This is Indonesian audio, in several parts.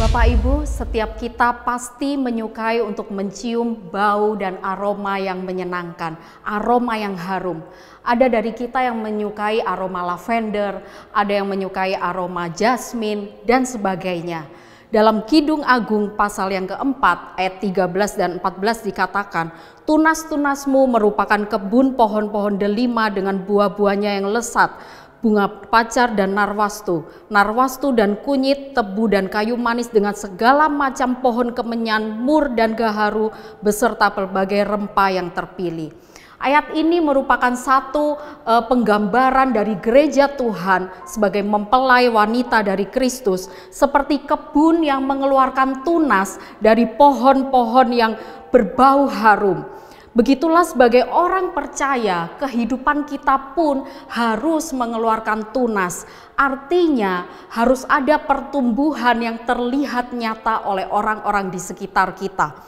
Bapak Ibu, setiap kita pasti menyukai untuk mencium bau dan aroma yang menyenangkan, aroma yang harum. Ada dari kita yang menyukai aroma lavender, ada yang menyukai aroma jasmin dan sebagainya. Dalam Kidung Agung pasal yang keempat ayat 13 dan 14 dikatakan, Tunas-tunasmu merupakan kebun pohon-pohon delima dengan buah-buahnya yang lesat, bunga pacar dan narwastu, narwastu dan kunyit, tebu dan kayu manis dengan segala macam pohon kemenyan, mur dan gaharu beserta pelbagai rempah yang terpilih. Ayat ini merupakan satu e, penggambaran dari gereja Tuhan sebagai mempelai wanita dari Kristus, seperti kebun yang mengeluarkan tunas dari pohon-pohon yang berbau harum. Begitulah sebagai orang percaya, kehidupan kita pun harus mengeluarkan tunas. Artinya harus ada pertumbuhan yang terlihat nyata oleh orang-orang di sekitar kita.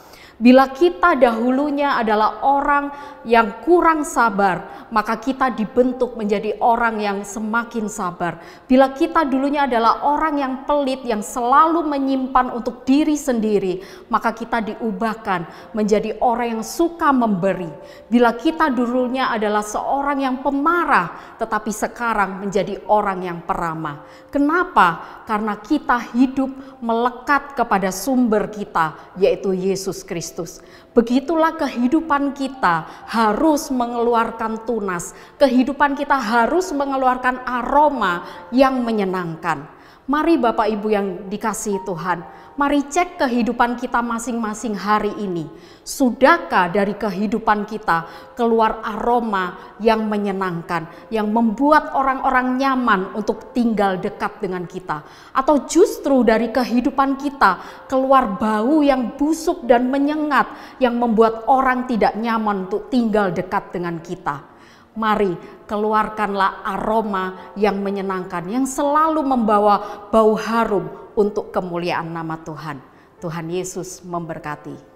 Bila kita dahulunya adalah orang yang kurang sabar, maka kita dibentuk menjadi orang yang semakin sabar. Bila kita dulunya adalah orang yang pelit, yang selalu menyimpan untuk diri sendiri, maka kita diubahkan menjadi orang yang suka memberi. Bila kita dulunya adalah seorang yang pemarah, tetapi sekarang menjadi orang yang peramah. Kenapa? Karena kita hidup melekat kepada sumber kita, yaitu Yesus Kristus. Kristus. Begitulah kehidupan kita harus mengeluarkan tunas, kehidupan kita harus mengeluarkan aroma yang menyenangkan Mari Bapak Ibu yang dikasihi Tuhan, mari cek kehidupan kita masing-masing hari ini. Sudahkah dari kehidupan kita keluar aroma yang menyenangkan, yang membuat orang-orang nyaman untuk tinggal dekat dengan kita? Atau justru dari kehidupan kita keluar bau yang busuk dan menyengat yang membuat orang tidak nyaman untuk tinggal dekat dengan kita? Mari keluarkanlah aroma yang menyenangkan, yang selalu membawa bau harum untuk kemuliaan nama Tuhan. Tuhan Yesus memberkati.